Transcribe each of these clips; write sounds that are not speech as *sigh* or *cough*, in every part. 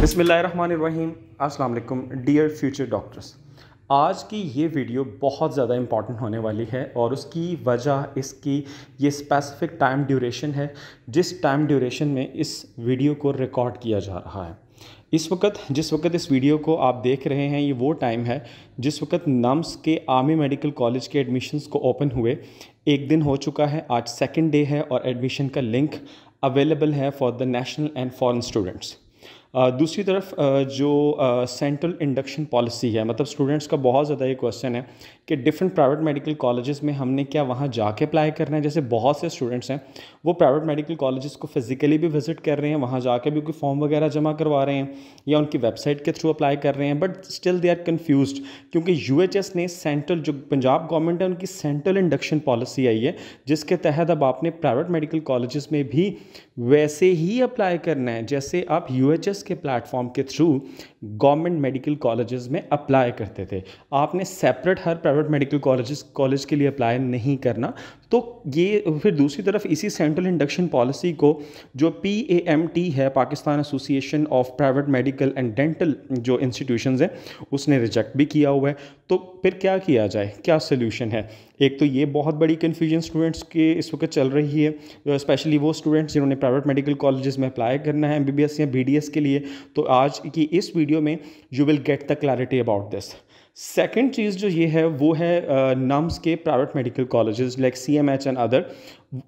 बिसमीम अस्सलाम dear future doctors आज की ये वीडियो बहुत ज़्यादा इम्पॉर्टेंट होने वाली है और उसकी वजह इसकी ये स्पेसिफ़िक टाइम ड्यूरेशन है जिस टाइम ड्यूरेशन में इस वीडियो को रिकॉर्ड किया जा रहा है इस वक्त जिस वक्त इस वीडियो को आप देख रहे हैं ये वो टाइम है जिस वक्त नम्स के आर्मी मेडिकल कॉलेज के एडमिशन्स को ओपन हुए एक दिन हो चुका है आज सेकेंड डे है और एडमिशन का लिंक अवेलेबल है for the national and foreign students दूसरी तरफ जो सेंट्रल इंडक्शन पॉलिसी है मतलब स्टूडेंट्स का बहुत ज़्यादा ये क्वेश्चन है कि डिफरेंट प्राइवेट मेडिकल कॉलेजेस में हमने क्या वहाँ जाके अप्लाई करना है जैसे बहुत से स्टूडेंट्स हैं वो प्राइवेट मेडिकल कॉलेजेस को फिज़िकली भी विज़िट कर रहे हैं वहाँ जाके भी कोई फॉर्म वगैरह जमा करवा रहे हैं या उनकी वेबसाइट के थ्रू अप्लाई कर रहे हैं but still they are confuse क्योंकि यू ने सेंट्रल जो पंजाब गवर्नमेंट है उनकी सेंट्रल इंडक्शन पॉलिसी आई है जिसके तहत अब आपने प्राइवेट मेडिकल कॉलेज़ में भी वैसे ही अप्लाई करना है जैसे आप यू के प्लेटफॉर्म के थ्रू गवर्नमेंट मेडिकल कॉलेजेस में अप्लाई करते थे आपने सेपरेट हर प्राइवेट मेडिकल कॉलेज कॉलेज के लिए अप्लाई नहीं करना तो ये फिर दूसरी तरफ इसी सेंट्रल इंडक्शन पॉलिसी को जो पी ए एम टी है Pakistan association of private medical and dental जो इंस्टीट्यूशन हैं उसने रिजेक्ट भी किया हुआ है तो फिर क्या किया जाए क्या सोल्यूशन है एक तो ये बहुत बड़ी कन्फ्यूजन स्टूडेंट्स के इस वक्त चल रही है स्पेशली वो स्टूडेंट्स जिन्होंने प्राइवेट मेडिकल कॉलेज में अप्लाई करना है एम बी बी एस या बी डी एस के लिए तो आज की इस वीडियो वीडियो में you will get the clarity about this second चीज़ जो ये है वो है नम्स के private medical colleges like C M H and other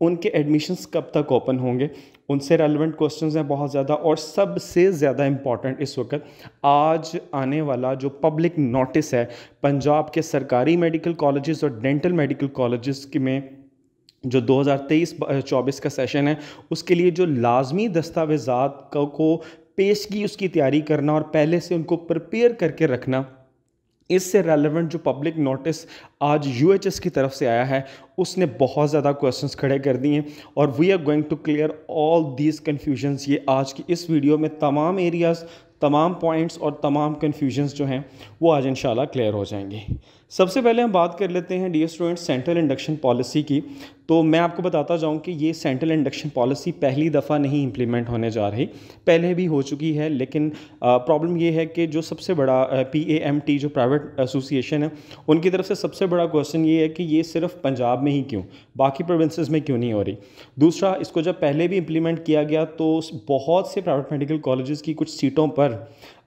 उनके एडमिशन्स कब तक ओपन होंगे उनसे रेलिवेंट क्वेश्चंस हैं बहुत ज़्यादा और सबसे ज़्यादा इम्पॉर्टेंट इस वक्त आज आने वाला जो पब्लिक नोटिस है पंजाब के सरकारी मेडिकल कॉलेजेस और डेंटल मेडिकल कॉलेजेस के में जो 2023-24 का सेशन है उसके लिए जो लाजमी दस्तावेजात को पेशगी उसकी तैयारी करना और पहले से उनको प्रिपेयर करके रखना इससे रेलेवेंट जो पब्लिक नोटिस आज यू की तरफ से आया है उसने बहुत ज़्यादा क्वेश्चंस खड़े कर दिए हैं और we are going to clear all these confusions ये आज की इस वीडियो में तमाम एरियाज़ तमाम पॉइंट्स और तमाम कन्फ्यूजन्स जो हैं वो आज इन क्लियर हो जाएंगे सबसे पहले हम बात कर लेते हैं the student central induction policy की तो मैं आपको बताता जाऊं कि ये सेंट्रल इंडक्शन पॉलिसी पहली दफ़ा नहीं इम्प्लीमेंट होने जा रही पहले भी हो चुकी है लेकिन प्रॉब्लम ये है कि जो सबसे बड़ा पी ए एम टी जो प्राइवेट एसोसिएशन है उनकी तरफ से सबसे बड़ा क्वेश्चन ये है कि ये सिर्फ पंजाब में ही क्यों बाकी प्रोविंसेस में क्यों नहीं हो रही दूसरा इसको जब पहले भी इम्प्लीमेंट किया गया तो बहुत से प्राइवेट मेडिकल कॉलेज़ की कुछ सीटों पर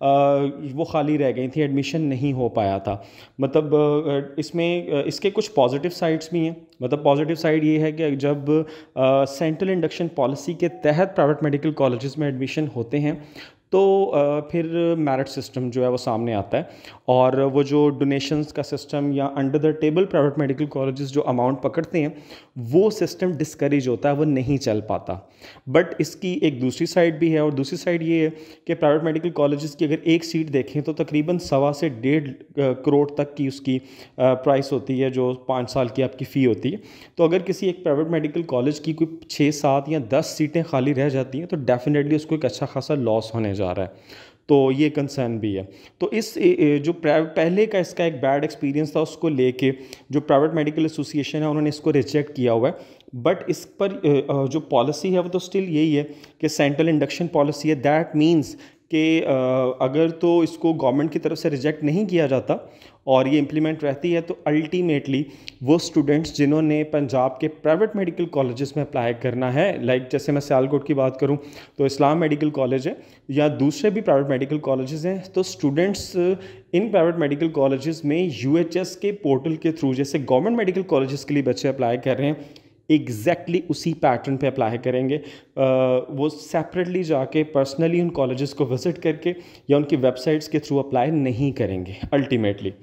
वो खाली रह गई थी एडमिशन नहीं हो पाया था मतलब इसमें इसके कुछ पॉजिटिव साइड्स भी हैं मतलब पॉजिटिव साइड ये है कि जब सेंट्रल इंडक्शन पॉलिसी के तहत प्राइवेट मेडिकल कॉलेजेस में एडमिशन होते हैं तो फिर मेरिट सिस्टम जो है वो सामने आता है और वो जो डोनेशंस का सिस्टम या under the table private medical colleges जो अमाउंट पकड़ते हैं वो सिस्टम डिस्करेज होता है वो नहीं चल पाता बट इसकी एक दूसरी साइड भी है और दूसरी साइड ये है कि प्राइवेट मेडिकल कॉलेजेस की अगर एक सीट देखें तो तकरीबन सवा से डेढ़ करोड़ तक की उसकी प्राइस होती है जो पाँच साल की आपकी फ़ी होती है तो अगर किसी एक प्राइवेट मेडिकल कॉलेज की कोई छः सात या दस सीटें खाली रह जाती हैं तो डेफ़िनेटली उसको एक अच्छा खासा लॉस होने जा रहा है तो ये कंसर्न भी है तो इस जो पहले का इसका एक बैड एक्सपीरियंस था उसको लेके जो प्राइवेट मेडिकल एसोसिएशन है उन्होंने इसको रिजेक्ट किया हुआ है बट इस पर जो पॉलिसी है वो तो स्टिल यही है कि सेंट्रल इंडक्शन पॉलिसी है दैट मींस कि अगर तो इसको गवर्नमेंट की तरफ से रिजेक्ट नहीं किया जाता और ये इम्प्लीमेंट रहती है तो अल्टीमेटली वो स्टूडेंट्स जिन्होंने पंजाब के प्राइवेट मेडिकल कॉलेजेस में अप्लाई करना है लाइक जैसे मैं सियालकोट की बात करूं तो इस्लाम मेडिकल कॉलेज है या दूसरे भी प्राइवेट मेडिकल कॉलेजेस हैं तो स्टूडेंट्स इन प्राइवेट मेडिकल कॉलेजेस में यू के पोर्टल के थ्रू जैसे गवर्नमेंट मेडिकल कॉलेजेस के लिए बच्चे अप्लाई कर रहे हैं एग्जैक्टली exactly उसी पैटर्न पे अप्लाई करेंगे आ, वो सेपरेटली जाके पर्सनली उन कॉलेजेस को विज़िट करके या उनकी वेबसाइट्स के थ्रू अप्लाई नहीं करेंगे अल्टीमेटली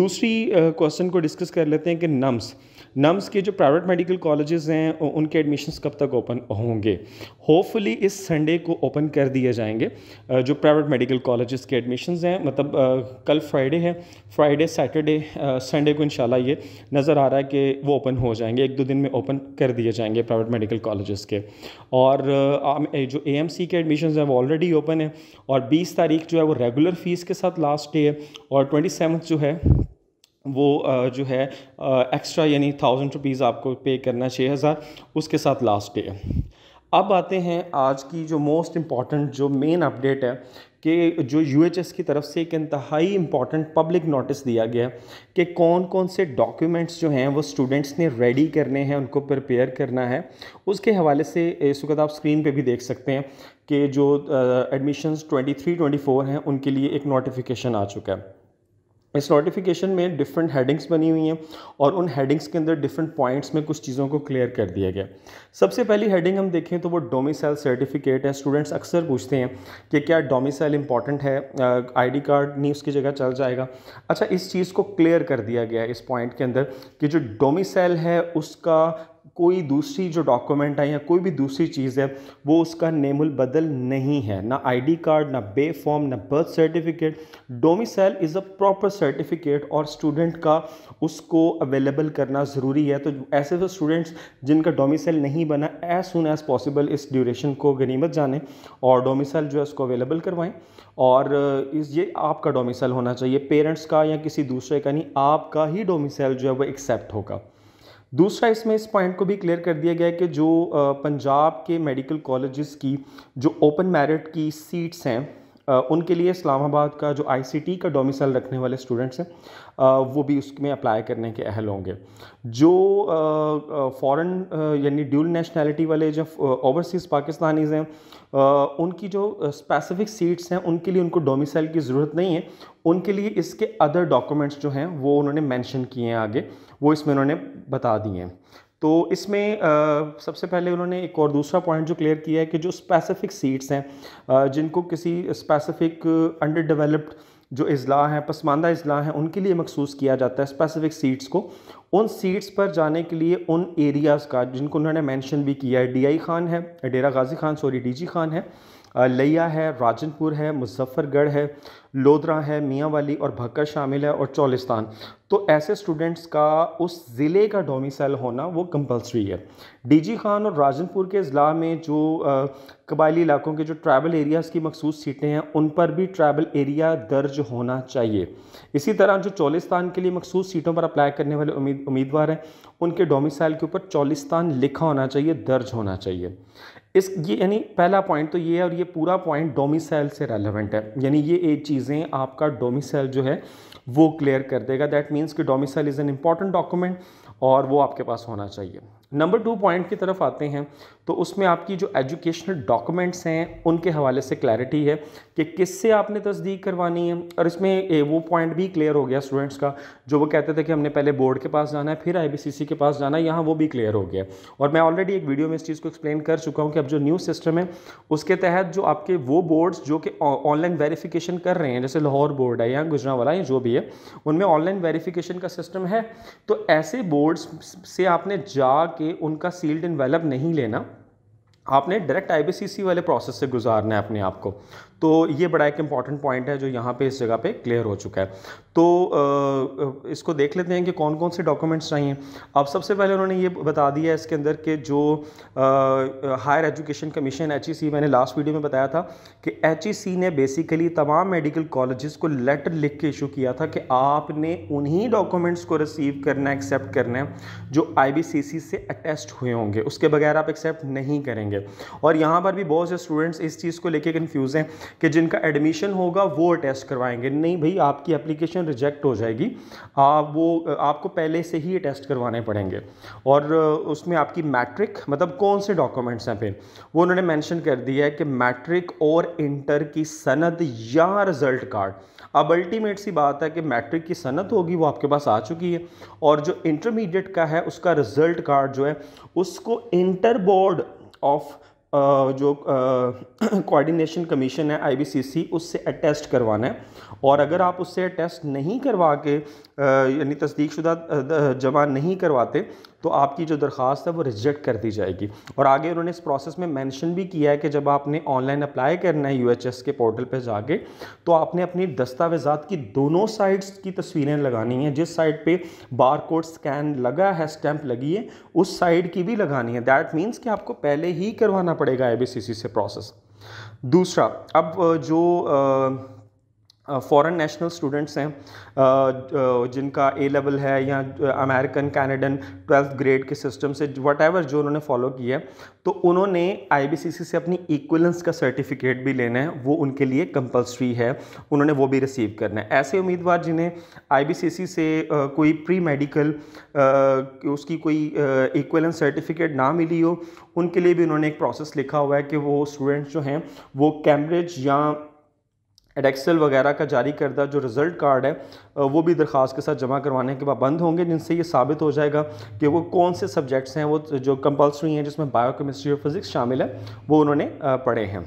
दूसरी क्वेश्चन को डिस्कस कर लेते हैं कि नम्स नम्स के जो प्राइवेट मेडिकल कॉलेजेस हैं उनके एडमिशन कब तक ओपन होंगे होपफुली इस संडे को ओपन कर दिए जाएंगे जो प्राइवेट मेडिकल कॉलेजेस के एडमिशन हैं मतलब कल फ्राइडे है फ्राइडे सैटरडे संडे को इनशाला ये नज़र आ रहा है कि वो ओपन हो जाएंगे एक दो दिन में ओपन कर दिए जाएंगे प्राइवेट मेडिकल कॉलेजेस के और जो ए के एडमिशन हैं वो ऑलरेडी ओपन है और बीस तारीख जो है वो रेगुलर फ़ीस के साथ लास्ट डे है और ट्वेंटी जो है वो जो है एक्स्ट्रा यानी थाउजेंड रुपीज़ आपको पे करना छः हज़ार उसके साथ लास्ट डे अब आते हैं आज की जो मोस्ट इम्पॉर्टेंट जो मेन अपडेट है कि जो यू की तरफ से एक इंतहाई इम्पॉर्टेंट पब्लिक नोटिस दिया गया कि कौन कौन से डॉक्यूमेंट्स जो हैं वो स्टूडेंट्स ने रेडी करने हैं उनको प्रिपेयर करना है उसके हवाले से इस वक्त आप स्क्रीन पे भी देख सकते हैं कि जो एडमिशन्स ट्वेंटी फोर हैं उनके लिए एक नोटिफिकेशन आ चुका है इस नोटिफिकेशन में डिफरेंट हेडिंग्स बनी हुई हैं और उन हेडिंग्स के अंदर डिफरेंट पॉइंट्स में कुछ चीज़ों को क्लियर कर दिया गया सबसे पहली हेडिंग हम देखें तो वो डोमिसाइल सर्टिफिकेट है स्टूडेंट्स अक्सर पूछते हैं कि क्या डोमिसाइल इंपॉर्टेंट है आईडी कार्ड नहीं उसकी जगह चल जाएगा अच्छा इस चीज़ को क्लियर कर दिया गया इस पॉइंट के अंदर कि जो डोमिसाइल है उसका कोई दूसरी जो डॉक्यूमेंट है या कोई भी दूसरी चीज़ है वो उसका नेमुल बदल नहीं है ना आईडी कार्ड ना बे फॉर्म ना birth certificate domicile is a proper certificate और स्टूडेंट का उसको अवेलेबल करना ज़रूरी है तो ऐसे तो स्टूडेंट्स जिनका डोमिसाइल नहीं बना एज सुन एज़ पॉसिबल इस ड्यूरेशन को गनीमत जाने और डोमिसाइल जो है उसको अवेलेबल करवाएँ और इस ये आपका डोमिसाइल होना चाहिए पेरेंट्स का या किसी दूसरे का नहीं आपका ही डोमिसाइल जो है वो एक्सेप्ट होगा दूसरा इसमें इस पॉइंट को भी क्लियर कर दिया गया है कि जो पंजाब के मेडिकल कॉलेजेस की जो ओपन मेरिट की सीट्स हैं उनके लिए इस्लामाबाद का जो आईसीटी का डोमिसल रखने वाले स्टूडेंट्स हैं वो भी उसमें अप्लाई करने के अहल होंगे जो फॉरेन यानी ड्यूल नेशनैलिटी वाले जो ओवरसीज़ पाकिस्तानीज़ हैं उनकी जो स्पेसिफिक सीट्स हैं उनके लिए उनको डोमिसल की ज़रूरत नहीं है उनके लिए इसके अदर डॉक्यूमेंट्स जो हैं वो उन्होंने मैंशन किए हैं आगे वो इसमें उन्होंने बता दिए हैं तो इसमें आ, सबसे पहले उन्होंने एक और दूसरा पॉइंट जो क्लियर किया है कि जो स्पेसिफिक सीट्स हैं जिनको किसी स्पेसिफिक अंडर डेवलप्ड जो अजला हैं पसमानदा अजला हैं उनके लिए मखसूस किया जाता है स्पेसिफिक सीट्स को उन सीट्स पर जाने के लिए उन एरियाज़ का जिनको उन्होंने मेंशन भी किया है डीआई खान है डेरा गाजी खान सॉरी डीजी खान है लिया है राजनपुर है मुजफ्फरगढ़ है लोधरा है मियाँ वाली और भक्कर शामिल है और चौलिस्तान तो ऐसे स्टूडेंट्स का उस ज़िले का डोमिसाइल होना वो कंपलसरी है डीजी खान और राजनपुर के ज़िला में जो कबायली इलाकों के जो ट्रैवल एरियाज़ की मखसूस सीटें हैं उन पर भी ट्रैवल एरिया दर्ज होना चाहिए इसी तरह जो चौलिस्तान के लिए मखसूस सीटों पर अप्लाई करने वाले उम्मीद उम्मीदवार हैं उनके डोमिसाइल के ऊपर चौलिस्तान लिखा होना चाहिए दर्ज होना चाहिए इस ये यानी पहला पॉइंट तो ये है और ये पूरा पॉइंट डोमिसाइल से रेलिवेंट है यानी ये एक चीज़ें आपका डोमिसाइल जो है वो क्लियर कर देगा दैट मीन्स कि domicile is an important document और वो आपके पास होना चाहिए नंबर टू पॉइंट की तरफ आते हैं तो उसमें आपकी जो एजुकेशनल डॉक्यूमेंट्स हैं उनके हवाले से क्लैरिटी है कि किससे आपने तस्दीक करवानी है और इसमें वो पॉइंट भी क्लियर हो गया स्टूडेंट्स का जो वो कहते थे कि हमने पहले बोर्ड के पास जाना है फिर आईबीसीसी के पास जाना है यहाँ वो भी क्लियर हो गया और मैं ऑलरेडी एक वीडियो में इस चीज़ को एक्सप्लेन कर चुका हूँ कि अब जो न्यू सिस्टम है उसके तहत जो आपके वो बोर्ड्स जो कि ऑनलाइन वेरीफिकेशन कर रहे हैं जैसे लाहौर बोर्ड है या गुजरा वाला या जो भी है उनमें ऑनलाइन वेरीफिकेशन का सिस्टम है तो ऐसे बोर्ड्स से आपने जा के उनका सील्ड इन्वेलप नहीं लेना आपने डायरेक्ट आई वाले प्रोसेस से गुजारना है अपने आप को तो ये बड़ा एक इंपॉर्टेंट पॉइंट है जो यहाँ पे इस जगह पे क्लियर हो चुका है तो इसको देख लेते हैं कि कौन कौन से डॉक्यूमेंट्स चाहिए अब सबसे पहले उन्होंने ये बता दिया है इसके अंदर कि जो हायर एजुकेशन कमीशन एच मैंने लास्ट वीडियो में बताया था कि एच ने बेसिकली तमाम मेडिकल कॉलेजेस को लेटर लिख के इशू किया था कि आपने उन्हीं डॉक्यूमेंट्स को रिसीव करना है एक्सेप्ट करना है जो आई से अटेस्ट हुए होंगे उसके बगैर आप एक्सेप्ट नहीं करेंगे और यहाँ पर भी बहुत से स्टूडेंट्स इस चीज़ को लेकर कन्फ्यूज़ हैं कि जिनका एडमिशन होगा वो अटेस्ट करवाएंगे नहीं भाई आपकी एप्लीकेशन रिजेक्ट हो जाएगी आ, वो आपको पहले से ही टेस्ट करवाने पड़ेंगे और उसमें आपकी मैट्रिक मतलब कौन से डॉक्यूमेंट्स हैं फिर वो उन्होंने मेंशन कर दिया है कि मैट्रिक और इंटर की सनद या रिज़ल्ट कार्ड अब अल्टीमेट सी बात है कि मैट्रिक की सनत होगी वो आपके पास आ चुकी है और जो इंटरमीडिएट का है उसका रिज़ल्ट कार्ड जो है उसको इंटर बोर्ड ऑफ जो कोऑर्डिनेशन कमीशन *clears throat* है आईबीसीसी उससे अटेस्ट करवाना है और अगर आप उससे अटेस्ट नहीं करवा के यानी तस्दीकशुदा जमा नहीं करवाते तो आपकी जो दरख्वास्त है वो रिजेक्ट कर दी जाएगी और आगे उन्होंने इस प्रोसेस में मैंशन भी किया है कि जब आपने ऑनलाइन अप्लाई करना है यू के पोर्टल पर जाके तो आपने अपनी दस्तावेज़ा की दोनों साइड्स की तस्वीरें लगानी हैं जिस साइड पर बार कोड स्कैन लगा है स्टैंप लगी है उस साइड की भी लगानी है दैट मीन्स कि आपको पहले ही करवाना पड़ेगा आई से प्रोसेस दूसरा अब जो आ, फॉरेन नेशनल स्टूडेंट्स हैं जिनका ए लेवल है या अमेरिकन कैनेडन ट्वेल्थ ग्रेड के सिस्टम से वट एवर जो उन्होंने फॉलो किया है तो उन्होंने आईबीसीसी से अपनी इक्वलेंस का सर्टिफिकेट भी लेना है वो उनके लिए कंपलसरी है उन्होंने वो भी रिसीव करना है ऐसे उम्मीदवार जिन्हें आईबीसीसी से कोई प्री मेडिकल उसकी कोई इक्वलेंस सर्टिफिकेट ना मिली हो उनके लिए भी उन्होंने एक प्रोसेस लिखा हुआ है कि वो स्टूडेंट्स जो हैं वो कैम्ब्रिज या एडेक्सल वगैरह का जारी करदा जो रिज़ल्ट कार्ड है वो भी दरख्वास्त के साथ जमा करवाने के बंद होंगे जिनसे ये साबित हो जाएगा कि वो कौन से सब्जेक्ट्स हैं वो जो कंपलसरी हैं जिसमें बायो केमिस्ट्री और फिज़िक्स शामिल है वो उन्होंने पढ़े हैं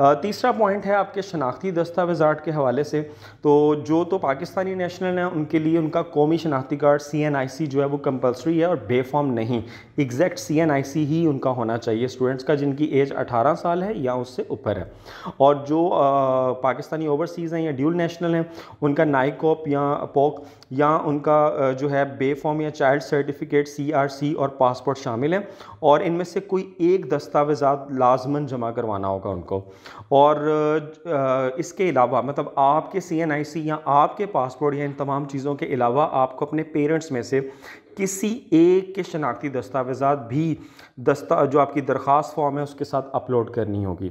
तीसरा पॉइंट है आपके शनाख्ती दस्तावेजात के हवाले से तो जो तो पाकिस्तानी नेशनल हैं उनके लिए उनका कौमी शनाख्ती कार्ड सी एन आई सी जो है वो कंपलसरी है और बेफॉर्म नहीं एग्जैक्ट सी एन आई सी ही उनका होना चाहिए स्टूडेंट्स का जिनकी एज अठारह साल है या उससे ऊपर है और जो आ, पाकिस्तानी ओवरसीज़ हैं या ड्यूल नेशनल हैं उनका नाइकॉप या पोक या उनका जो है बे फॉर्म या चाइल्ड सर्टिफिकेट सी और पासपोर्ट शामिल हैं और इनमें से कोई एक दस्तावेज़ा लाजमन जमा करवाना होगा उनको और इसके अलावा मतलब आपके सी या आपके पासपोर्ट या इन तमाम चीज़ों के अलावा आपको अपने पेरेंट्स में से किसी एक के शनाख्ती दस्तावेज़ा भी दस्ता जो आपकी दरख्वास्त फॉर्म है उसके साथ अपलोड करनी होगी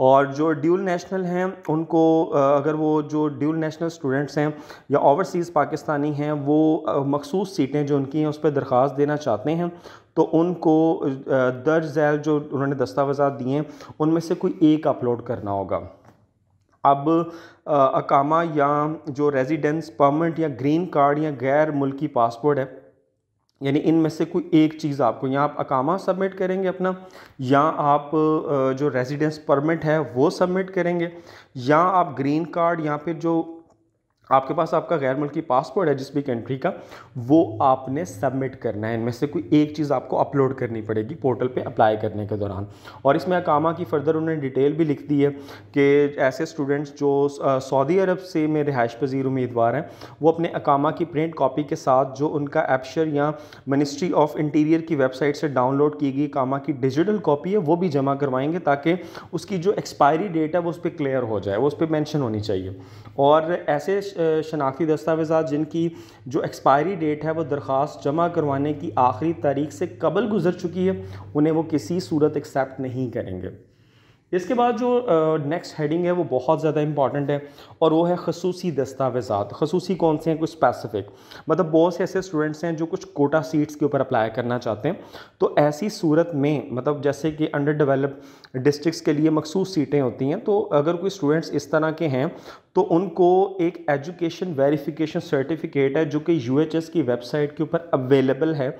और जो ड्यूल नेशनल हैं उनको अगर वो जो ड्यूल नेशनल स्टूडेंट्स हैं या ओवरसीज़ पाकिस्तानी हैं वो मखसूस सीटें जो उनकी हैं उस पर दरख्वास्त देना चाहते हैं तो उनको दर्ज झैल जो उन्होंने दस्तावेज़ा दिए हैं उनमें से कोई एक अपलोड करना होगा अब अकामा या जो रेजिडेंस परमिट या ग्रीन कार्ड या गैर मुल्की पासपोर्ट है यानी इनमें से कोई एक चीज़ आपको या आप अकामा सबमिट करेंगे अपना या आप जो रेजिडेंस परमिट है वो सबमिट करेंगे या आप ग्रीन कार्ड या फिर जो आपके पास आपका गैर मुल्की पासपोर्ट है जिस भी कंट्री का वो आपने सबमिट करना है इनमें से कोई एक चीज़ आपको अपलोड करनी पड़ेगी पोर्टल पे अप्लाई करने के दौरान और इसमें अकामा की फ़र्दर उन्होंने डिटेल भी लिख दी है कि ऐसे स्टूडेंट्स जो सऊदी अरब से में रिहाइश पजीर उम्मीदवार हैं वो अपने अकामा की प्रिंट कापी के साथ जो उनका एप्शर या मिनिस्ट्री ऑफ इंटीरियर की वेबसाइट से डाउनलोड की गई अकामा की डिजिटल कापी है वो भी जमा करवाएंगे ताकि उसकी जो एक्सपायरी डेट है वो उस पर क्लियर हो जाए वो उस पर मैंशन होनी चाहिए और ऐसे शनाख्ती दस्तावेज़ा जिनकी जो एक्सपायरी डेट है वो दरख्वास्त जमा करवाने की आखिरी तारीख से कबल गुजर चुकी है उन्हें वो किसी सूरत एक्सेप्ट नहीं करेंगे इसके बाद जो नेक्स्ट हेडिंग है वो बहुत ज़्यादा इंपॉर्टेंट है और वो है खसूसी दस्तावेज़ा खसूसी कौन से हैं कुछ स्पेसिफिक मतलब बहुत से ऐसे स्टूडेंट्स हैं जो कुछ कोटा सीट्स के ऊपर अप्लाई करना चाहते हैं तो ऐसी सूरत में मतलब जैसे कि अंडर डेवलप डिस्ट्रिक्स के लिए मखसूस सीटें होती हैं तो अगर कोई स्टूडेंट्स इस तरह के हैं तो उनको एक एजुकेशन वेरीफिकेशन सर्टिफिकेट है जो कि यू की वेबसाइट के ऊपर अवेलेबल है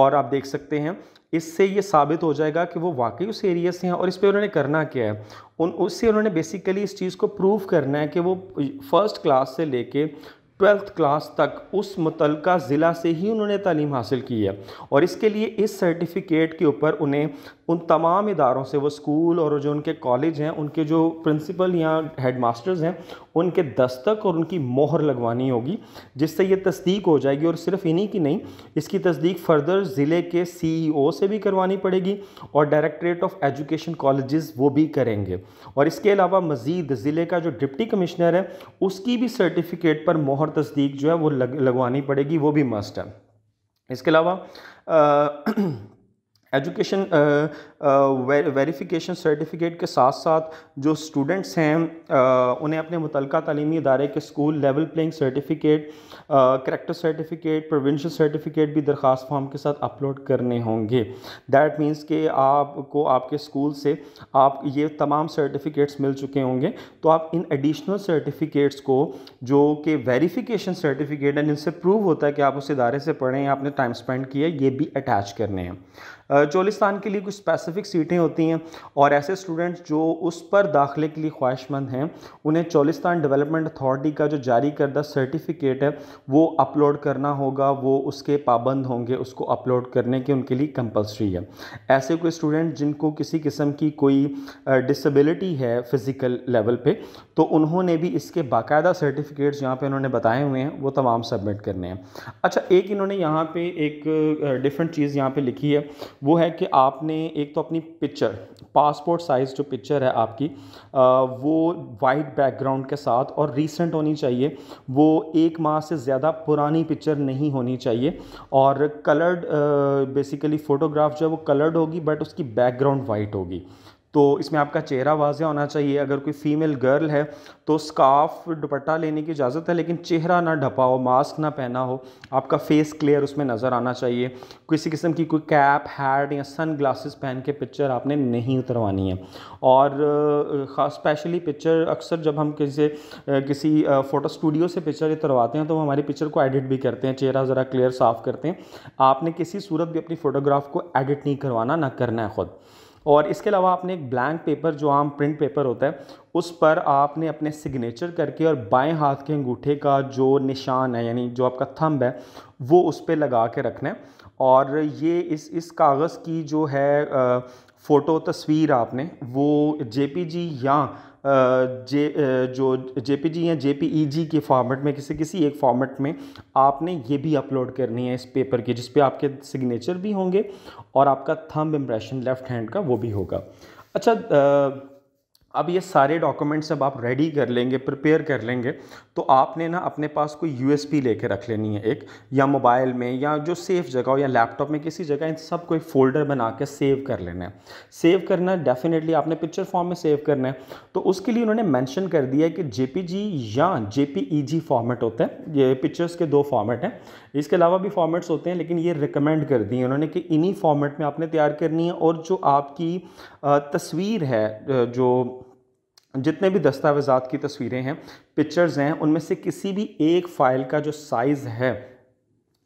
और आप देख सकते हैं इससे ये साबित हो जाएगा कि वो वाकई उस एरिया से हैं और इस पर उन्होंने करना क्या है उन उससे उन्होंने बेसिकली इस चीज़ को प्रूव करना है कि वो फर्स्ट क्लास से लेके ट्वेल्थ क्लास तक उस मुतल ज़िला से ही उन्होंने तालीम हासिल की है और इसके लिए इस सर्टिफिकेट के ऊपर उन्हें उन तमाम इदारों से वो स्कूल और जो उनके कॉलेज हैं उनके जो प्रिंसिपल या हेड मास्टर्स हैं उनके दस्तक और उनकी मोहर लगवानी होगी जिससे ये तस्दीक हो जाएगी और सिर्फ इन्हीं की नहीं इसकी तस्दीक फर्दर ज़िले के सीईओ e से भी करवानी पड़ेगी और डायरेक्टरेट ऑफ एजुकेशन कॉलेजेस वो भी करेंगे और इसके अलावा मज़ीद ज़िले का जो डिप्टी कमिश्नर है उसकी भी सर्टिफिकेट पर मोहर तस्दीक जो है वो लग, लगवानी पड़ेगी वो भी मस्ट है इसके अलावा एजुकेशन वेरीफिकेशन सर्टिफिकेट के साथ साथ जो स्टूडेंट्स हैं uh, उन्हें अपने मुतल तलीमी इदारे के school level leaving certificate character certificate provincial certificate भी दरख्वास्त फॉर्म के साथ अपलोड करने होंगे दैट मीन्स कि आपको आपके स्कूल से आप ये तमाम सर्टिफिकेट्स मिल चुके होंगे तो आप इन एडिशनल सर्टिफिकेट्स को जो कि वेरीफिकेशन सर्टिफिकेट एंड इनसे प्रूव होता है कि आप उस इदारे से पढ़ें आपने टाइम स्पेंड किया ये भी अटैच करने हैं चोलिस्तान के लिए कुछ स्पेसिफिक सीटें होती हैं और ऐसे स्टूडेंट्स जो उस पर दाखिले के लिए ख्वाहिशमंद हैं उन्हें चोलिस्तान डेवलपमेंट अथॉरिटी का जो जारी करदा सर्टिफिकेट है वो अपलोड करना होगा वो उसके पाबंद होंगे उसको अपलोड करने के उनके लिए कंपलसरी है ऐसे कोई स्टूडेंट जिनको किसी किस्म की कोई डिसबिलिटी है फिज़िकल लेवल पर तो उन्होंने भी इसके बाकायदा सर्टिफिकेट्स यहाँ पर उन्होंने बताए हुए हैं वो तमाम सबमिट करने हैं अच्छा एक इन्होंने यहाँ पे एक डिफरेंट चीज़ यहाँ पर लिखी है वो है कि आपने एक तो अपनी पिक्चर पासपोर्ट साइज़ जो पिक्चर है आपकी आ, वो वाइट बैकग्राउंड के साथ और रीसेंट होनी चाहिए वो एक माह से ज़्यादा पुरानी पिक्चर नहीं होनी चाहिए और कलर्ड बेसिकली फ़ोटोग्राफ जो है वो कलर्ड होगी बट उसकी बैकग्राउंड वाइट होगी तो इसमें आपका चेहरा वाजह होना चाहिए अगर कोई फ़ीमेल गर्ल है तो स्काफ दुपट्टा लेने की इजाज़त है लेकिन चेहरा ना ढपा हो मास्क ना पहना हो आपका फेस क्लियर उसमें नज़र आना चाहिए किसी किस्म की कोई कैप हैड या सन ग्लासेस पहन के पिक्चर आपने नहीं उतरवानी है और ख़ास स्पेशली पिक्चर अक्सर जब हम किसी किसी फ़ोटो स्टूडियो से पिक्चर उतरवाते हैं तो वो हमारी पिक्चर को एडिट भी करते हैं चेहरा ज़रा क्लियर साफ़ करते हैं आपने किसी सूरत भी अपनी फ़ोटोग्राफ को एडिट नहीं करवाना ना करना है ख़ुद और इसके अलावा आपने एक ब्लैंक पेपर जो आम प्रिंट पेपर होता है उस पर आपने अपने सिग्नेचर करके और बाएं हाथ के अंगूठे का जो निशान है यानी जो आपका थंब है वो उस पर लगा के रखना है और ये इस इस कागज़ की जो है फ़ोटो तस्वीर आपने वो जेपीजी या जे जो जे पी जी या जे पी ई जी के फॉर्मेट में किसी किसी एक फॉर्मेट में आपने ये भी अपलोड करनी है इस पेपर की जिसपे आपके सिग्नेचर भी होंगे और आपका थंब इम्प्रेशन लेफ़्ट हैंड का वो भी होगा अच्छा अब ये सारे डॉक्यूमेंट्स अब आप रेडी कर लेंगे प्रिपेयर कर लेंगे तो आपने ना अपने पास कोई यू एस पी लेके रख लेनी है एक या मोबाइल में या जो सेफ़ जगह हो या लैपटॉप में किसी जगह इन सब को एक फ़ोल्डर बना के सेव कर लेना है सेव करना डेफिनेटली आपने पिक्चर फॉर्म में सेव करना है तो उसके लिए उन्होंने मैंशन कर दिया है कि जे या जे फॉर्मेट होते हैं ये पिक्चर्स के दो फॉर्मेट हैं इसके अलावा भी फॉर्मेट्स होते हैं लेकिन ये रिकमेंड कर दिए उन्होंने कि इन्हीं फॉर्मेट में आपने तैयार करनी है और जो आपकी तस्वीर है जो जितने भी दस्तावेजात की तस्वीरें हैं पिक्चर्स हैं उनमें से किसी भी एक फ़ाइल का जो साइज़ है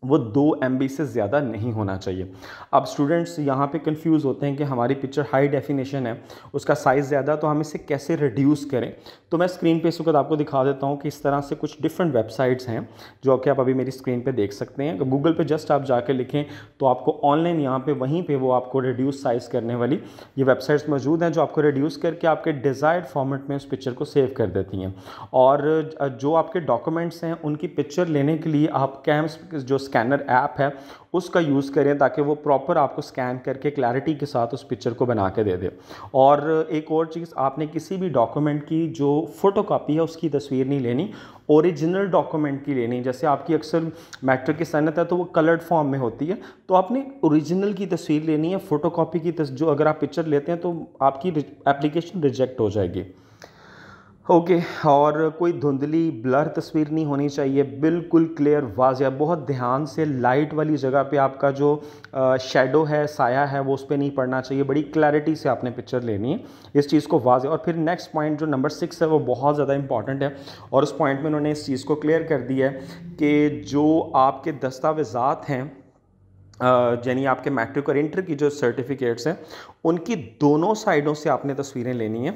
वो दो एम से ज़्यादा नहीं होना चाहिए अब स्टूडेंट्स यहाँ पे कंफ्यूज होते हैं कि हमारी पिक्चर हाई डेफिनेशन है उसका साइज़ ज़्यादा तो हम इसे कैसे रिड्यूस करें तो मैं स्क्रीन पे इस वक्त आपको दिखा देता हूँ कि इस तरह से कुछ डिफरेंट वेबसाइट्स हैं जो कि आप अभी मेरी स्क्रीन पे देख सकते हैं गूगल पे जस्ट आप जाकर लिखें तो आपको ऑनलाइन यहाँ पर वहीं पर वो आपको रिड्यूस साइज़ करने वाली ये वेबसाइट्स मौजूद हैं जो आपको रिड्यूस करके आपके डिज़ायर्ड फॉर्मेट में उस पिक्चर को सेव कर देती हैं और जो आपके डॉक्यूमेंट्स हैं उनकी पिक्चर लेने के लिए आप कैम्स जो स्कैनर ऐप है उसका यूज़ करें ताकि वो प्रॉपर आपको स्कैन करके क्लैरिटी के साथ उस पिक्चर को बना के दे दे और एक और चीज़ आपने किसी भी डॉक्यूमेंट की जो फ़ोटो कापी है उसकी तस्वीर नहीं लेनी ओरिजिनल डॉक्यूमेंट की लेनी जैसे आपकी अक्सर मैट्रिक की सनत है तो वो कलर्ड फॉर्म में होती है तो आपने ओरिजिनल की तस्वीर लेनी है फ़ोटो की जो अगर आप पिक्चर लेते हैं तो आपकी एप्लीकेशन रिजेक्ट हो जाएगी ओके okay, और कोई धुंधली ब्लर तस्वीर नहीं होनी चाहिए बिल्कुल क्लियर वाजिया बहुत ध्यान से लाइट वाली जगह पे आपका जो शेडो है साया है वो उस पर नहीं पड़ना चाहिए बड़ी क्लैरिटी से आपने पिक्चर लेनी है इस चीज़ को वाजिया और फिर नेक्स्ट पॉइंट जो नंबर सिक्स है वो बहुत ज़्यादा इंपॉर्टेंट है और उस पॉइंट में उन्होंने इस चीज़ को क्लियर कर दिया है कि जो आपके दस्तावेज़ात हैं यानी आपके मैट्रिक और इंटर की जो सर्टिफिकेट्स हैं उनकी दोनों साइडों से आपने तस्वीरें लेनी है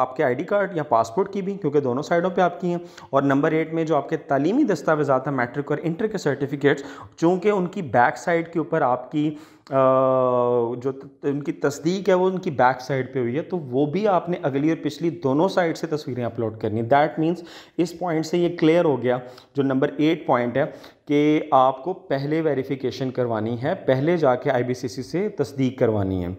आपके आईडी कार्ड या पासपोर्ट की भी क्योंकि दोनों साइडों पे आपकी हैं और नंबर एट में जो आपके तालीमी दस्तावेजात हैं मैट्रिक और इंटर के सर्टिफिकेट्स चूँकि उनकी बैक साइड के ऊपर आपकी जो उनकी तस्दीक है वो उनकी बैक साइड पे हुई है तो वो भी आपने अगली और पिछली दोनों साइड से तस्वीरें अपलोड करनी दैट मीन्स इस पॉइंट से ये क्लियर हो गया जो नंबर एट पॉइंट है कि आपको पहले वेरिफिकेशन करवानी है पहले जाके आईबीसीसी से तस्दीक करवानी है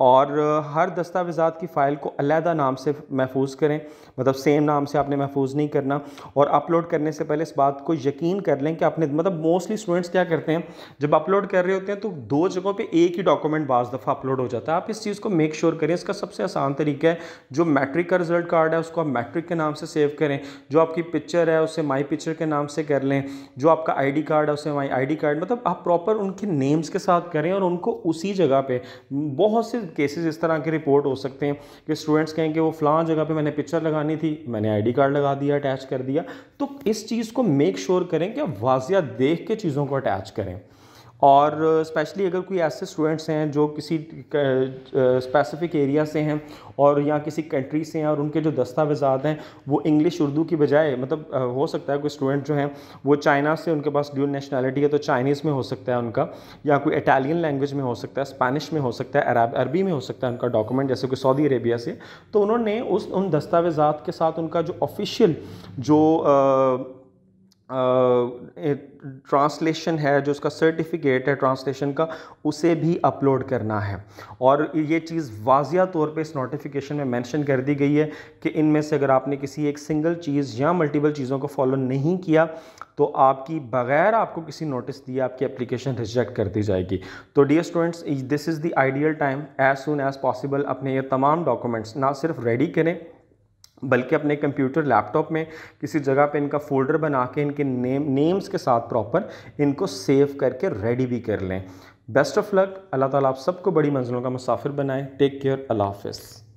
और हर दस्तावेज़ा की फ़ाइल को अलहदा नाम से महफूज करें मतलब सेम नाम से आपने महफूज नहीं करना और अपलोड करने से पहले इस बात को यकीन कर लें कि आपने मतलब मोस्टली स्टूडेंट्स क्या करते हैं जब अपलोड कर रहे होते हैं तो दो जगहों पे एक ही डॉक्यूमेंट बज़ दफ़ा अपलोड हो जाता है आप इस चीज़ को मेक श्योर sure करें इसका सबसे आसान तरीका है जो मैट्रिक का रिजल्ट कार्ड है उसको आप मैट्रिक के नाम से सेव करें जो आपकी पिक्चर है उसे माई पिक्चर के नाम से कर लें जो आपका आई कार्ड है उसे माई आई कार्ड मतलब आप प्रॉपर उनके नेम्स के साथ करें और उनको उसी जगह पर बहुत से केसेस इस तरह के रिपोर्ट हो सकते हैं कि स्टूडेंट्स कहें कि वो फलां जगह पे मैंने पिक्चर लगानी थी मैंने आईडी कार्ड लगा दिया अटैच कर दिया तो इस चीज़ को मेक श्योर sure करें कि आप वाजिया देख के चीज़ों को अटैच करें और स्पेशली अगर कोई ऐसे स्टूडेंट्स हैं जो किसी स्पेसिफिक एरिया से हैं और या किसी कंट्री से हैं और उनके जो दस्तावेजात हैं वो इंग्लिश उर्दू की बजाय मतलब हो सकता है कोई स्टूडेंट जो हैं वो चाइना से उनके पास ड्यूल नेशनैलिटी है तो चाइनीज़ में हो सकता है उनका या कोई इटालियन लैंग्वेज में हो सकता है स्पेनिश में हो सकता है अरब अरबी में हो सकता है उनका डॉक्यूमेंट जैसे कोई सऊदी अरेबिया से तो उन्होंने उस उन दस्तावेजात के साथ उनका जो ऑफिशियल जो आ, ट्रांसलेशन है जो उसका सर्टिफिकेट है ट्रांसलेशन का उसे भी अपलोड करना है और ये चीज़ वाजिया तौर पे इस नोटिफिकेशन में मेंशन कर दी गई है कि इनमें से अगर आपने किसी एक सिंगल चीज़ या मल्टीपल चीज़ों को फॉलो नहीं किया तो आपकी बगैर आपको किसी नोटिस दिए आपकी एप्लीकेशन रिजेक्ट कर दी जाएगी तो dear students this is the ideal time as soon as possible अपने ये तमाम डॉक्यूमेंट्स ना सिर्फ रेडी करें बल्कि अपने कंप्यूटर लैपटॉप में किसी जगह पे इनका फोल्डर बना के इनके नेम नेम्स के साथ प्रॉपर इनको सेव करके रेडी भी कर लें बेस्ट ऑफ लक अल्लाह ताला आप सबको बड़ी मंजिलों का मुसाफिर बनाए टेक केयर अल्लाह हाफिज़